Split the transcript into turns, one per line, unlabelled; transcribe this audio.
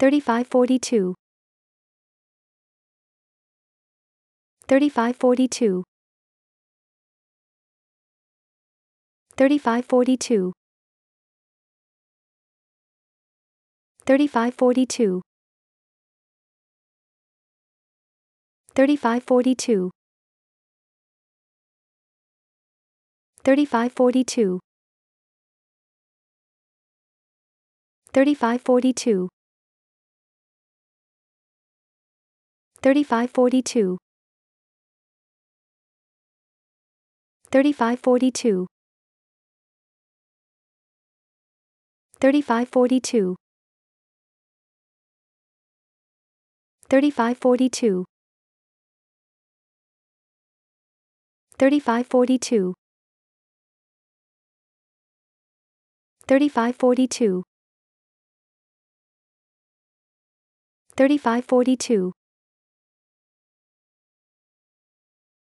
3542 3542 3542 3542 3542 3542 3542 3542 3542 3542 3542 3542 3542 3542